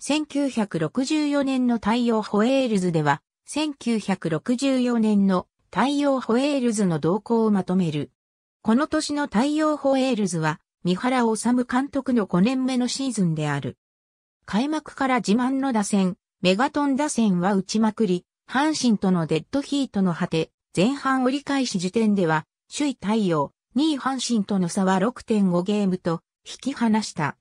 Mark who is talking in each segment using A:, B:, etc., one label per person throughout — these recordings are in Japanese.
A: 1964年の太陽ホエールズでは、1964年の太陽ホエールズの動向をまとめる。この年の太陽ホエールズは、三原治監督の5年目のシーズンである。開幕から自慢の打線、メガトン打線は打ちまくり、阪神とのデッドヒートの果て、前半折り返し時点では、首位太陽、2位阪神との差は6.5ゲームと、引き離した。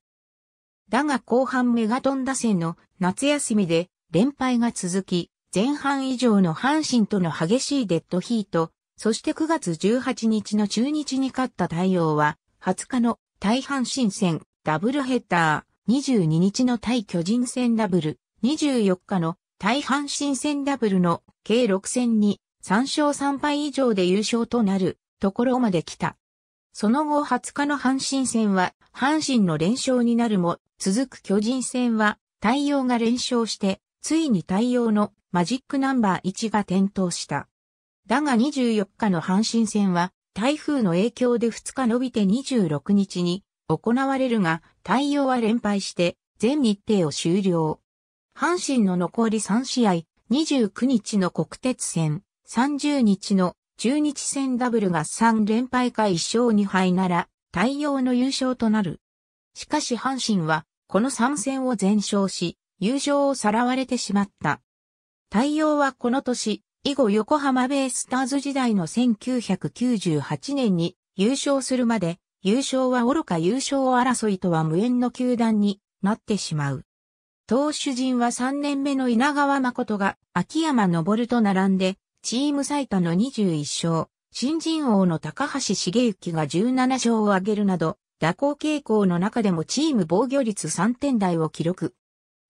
A: だが後半メガトン打線の夏休みで連敗が続き、前半以上の阪神との激しいデッドヒート、そして9月18日の中日に勝った対応は、20日の対阪神戦ダブルヘッダー、22日の対巨人戦ダブル、24日の対阪神戦ダブルの計6戦に3勝3敗以上で優勝となるところまで来た。その後20日の阪神戦は、阪神の連勝になるも、続く巨人戦は、太陽が連勝して、ついに太陽のマジックナンバー1が点灯した。だが24日の阪神戦は、台風の影響で2日延びて26日に行われるが、太陽は連敗して、全日程を終了。阪神の残り3試合、29日の国鉄戦、30日の中日戦ダブルが3連敗か1勝2敗なら、対応の優勝となる。しかし阪神は、この3戦を全勝し、優勝をさらわれてしまった。対応はこの年、以後横浜ベイスターズ時代の1998年に優勝するまで、優勝は愚か優勝争いとは無縁の球団になってしまう。投手陣は3年目の稲川誠が秋山昇と並んでチーム最多の21勝、新人王の高橋茂之が17勝を挙げるなど、打工傾向の中でもチーム防御率3点台を記録。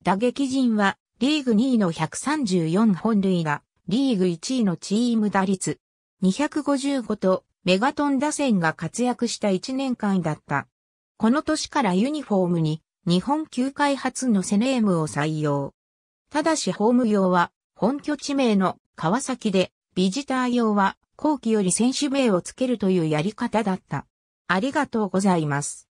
A: 打撃陣は、リーグ2位の134本塁が、リーグ1位のチーム打率、255とメガトン打線が活躍した1年間だった。この年からユニフォームに日本球界初のセネームを採用。ただしホーム用は本拠地名の川崎で、ビジター用は後期より選手名を付けるというやり方だった。ありがとうございます。